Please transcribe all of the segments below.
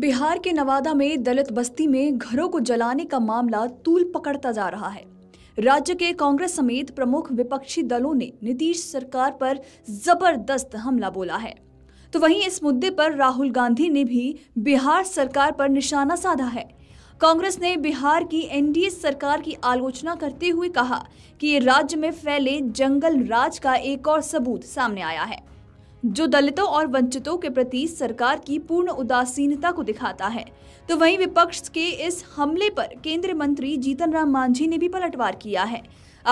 बिहार के नवादा में दलित बस्ती में घरों को जलाने का मामला तूल पकड़ता जा रहा है राज्य के कांग्रेस समेत प्रमुख विपक्षी दलों ने नीतीश सरकार पर जबरदस्त हमला बोला है तो वहीं इस मुद्दे पर राहुल गांधी ने भी बिहार सरकार पर निशाना साधा है कांग्रेस ने बिहार की एनडीए सरकार की आलोचना करते हुए कहा कि ये राज्य में फैले जंगल राज का एक और सबूत सामने आया है जो दलितों और वंचितों के प्रति सरकार की पूर्ण उदासीनता को दिखाता है तो वहीं विपक्ष के इस हमले पर केंद्रीय मंत्री जीतन राम मांझी ने भी पलटवार किया है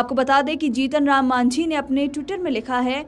आपको बता दें कि जीतन राम मांझी ने अपने ट्विटर में लिखा है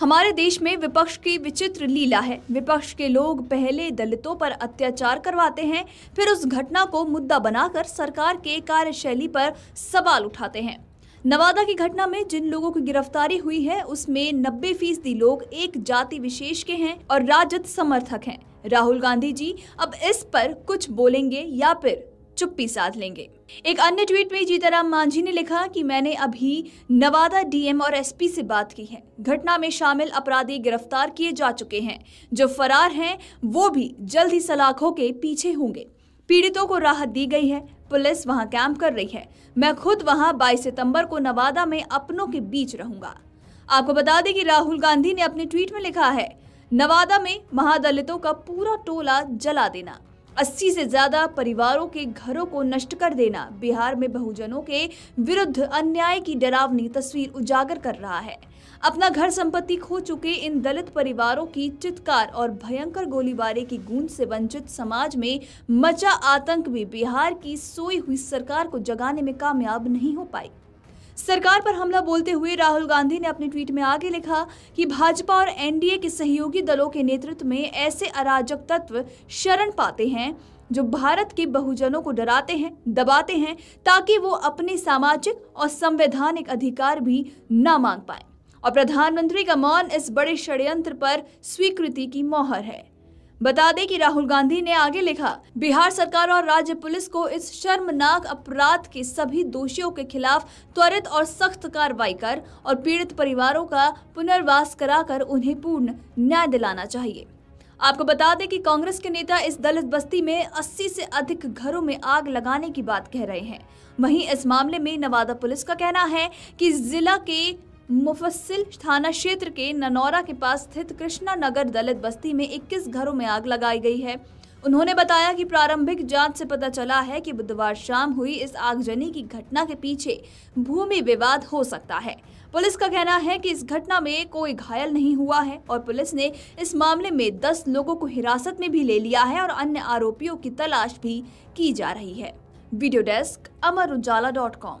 हमारे देश में विपक्ष की विचित्र लीला है विपक्ष के लोग पहले दलितों पर अत्याचार करवाते हैं फिर उस घटना को मुद्दा बनाकर सरकार के कार्यशैली पर सवाल उठाते हैं नवादा की घटना में जिन लोगों की गिरफ्तारी हुई है उसमें नब्बे फीसदी लोग एक जाति विशेष के हैं और राजद समर्थक हैं राहुल गांधी जी अब इस पर कुछ बोलेंगे या फिर चुप्पी साध लेंगे एक अन्य ट्वीट में जीताराम मांझी ने लिखा कि मैंने अभी नवादा डीएम और एसपी से बात की है घटना में शामिल अपराधी गिरफ्तार किए जा चुके हैं जो फरार हैं वो भी जल्द ही सलाखों के पीछे होंगे पीड़ितों को राहत दी गई है पुलिस वहां कैंप कर रही है मैं खुद वहां 22 सितंबर को नवादा में अपनों के बीच रहूंगा आपको बता दें कि राहुल गांधी ने अपने ट्वीट में लिखा है नवादा में महादलितों का पूरा टोला जला देना अस्सी से ज्यादा परिवारों के घरों को नष्ट कर देना बिहार में बहुजनों के विरुद्ध अन्याय की डरावनी तस्वीर उजागर कर रहा है अपना घर संपत्ति खो चुके इन दलित परिवारों की चित्कार और भयंकर गोलीबारी की गूंज से वंचित समाज में मचा आतंक भी बिहार की सोई हुई सरकार को जगाने में कामयाब नहीं हो पाई सरकार पर हमला बोलते हुए राहुल गांधी ने अपने ट्वीट में आगे लिखा कि भाजपा और एनडीए के सहयोगी दलों के नेतृत्व में ऐसे अराजक तत्व शरण पाते हैं जो भारत के बहुजनों को डराते हैं दबाते हैं ताकि वो अपने सामाजिक और संवैधानिक अधिकार भी न मांग पाए और प्रधानमंत्री का मौन इस बड़े षड्यंत्र पर स्वीकृति की मोहर है बता दें कि राहुल गांधी ने आगे लिखा बिहार सरकार और राज्य पुलिस को इस शर्मनाक अपराध के सभी दोषियों के खिलाफ त्वरित और सख्त कार्रवाई कर और पीड़ित परिवारों का पुनर्वास कराकर उन्हें पूर्ण न्याय दिलाना चाहिए आपको बता दें कि कांग्रेस के नेता इस दलित बस्ती में 80 से अधिक घरों में आग लगाने की बात कह रहे हैं वहीं इस मामले में नवादा पुलिस का कहना है कि जिला के मुफस्सिल थाना क्षेत्र के ननौरा के पास स्थित कृष्णा नगर दलित बस्ती में 21 घरों में आग लगाई गई है उन्होंने बताया कि प्रारंभिक जांच से पता चला है कि बुधवार शाम हुई इस आगजनी की घटना के पीछे भूमि विवाद हो सकता है पुलिस का कहना है कि इस घटना में कोई घायल नहीं हुआ है और पुलिस ने इस मामले में 10 लोगों को हिरासत में भी ले लिया है और अन्य आरोपियों की तलाश भी की जा रही है video desk Amar Ujala dot com